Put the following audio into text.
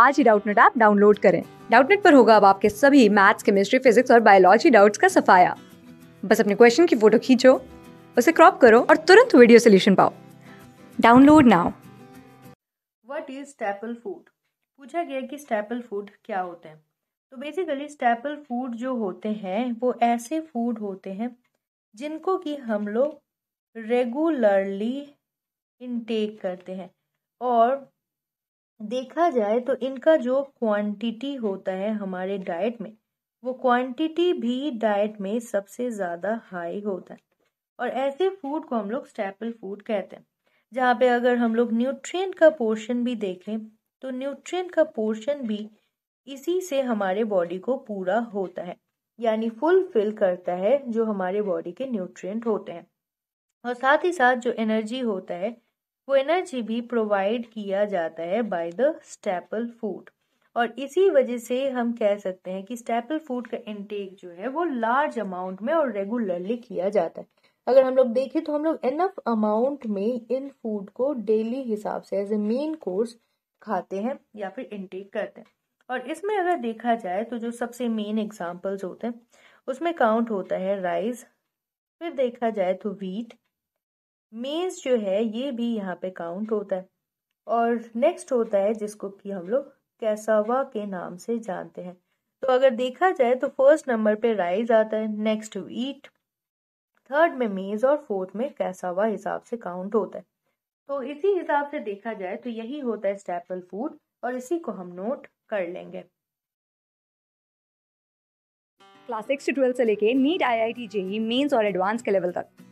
आज ही Doubtnut app download करें डाउटनेट पर होगा अब आपके सभी मैथ्स केमिस्ट्री फिजिक्स और बायोलॉजी डाउट्स का सफाया बस अपने क्वेश्चन की फोटो खींचो उसे क्रॉप करो और तुरंत वीडियो सोल्यूशन पाओ download now what is staple food पूछा गया कि स्टेपल फूड क्या होते हैं तो बेसिकली स्टेपल फूड जो होते हैं वो ऐसे फूड होते हैं जिनको कि हम लोग रेगुलरली इनटेक करते हैं और देखा जाए तो इनका जो क्वांटिटी होता है हमारे डाइट में वो क्वांटिटी भी डाइट में सबसे ज़्यादा हाई होता है और ऐसे फूड को हम लोग स्टैपल फूड कहते हैं जहाँ पे अगर हम लोग न्यूट्रिएंट का पोर्शन भी देखें तो न्यूट्रिएंट का पोर्शन भी इसी से हमारे बॉडी को पूरा होता है यानी फुलफिल करता है जो हमारे बॉडी के न्यूट्रिएंट होते हैं और साथ ही साथ जो एनर्जी होता है वो एनर्जी भी प्रोवाइड किया जाता है बाय द स्टेपल फूड और इसी वजह से हम कह सकते हैं कि स्टेपल फूड का इनटेक जो है वो लार्ज अमाउंट में और रेगुलरली किया जाता है अगर हम लोग देखें तो हम लोग एनफ अमाउंट में इन फूड को डेली हिसाब से एज ए मेन कोर्स खाते हैं या फिर इनटेक करते हैं और इसमें अगर देखा जाए तो जो सबसे मेन एग्जाम्पल्स होते हैं उसमें काउंट होता है राइस फिर देखा जाए तो व्हीट मेज जो है ये भी यहाँ पे काउंट होता है और नेक्स्ट होता है जिसको कि हम लोग कैसावा के नाम से जानते हैं तो अगर देखा जाए तो फर्स्ट नंबर पे राइज आता है नेक्स्ट वीट थर्ड में मेज और फोर्थ में कैसावा हिसाब से काउंट होता है तो इसी हिसाब से देखा जाए तो यही होता है स्टेपल फूड और इसी को हम नोट कर लेंगे क्लास सिक्स ट्वेल्थ से लेके NEET I I T JEE mains और एडवांस के लेवल तक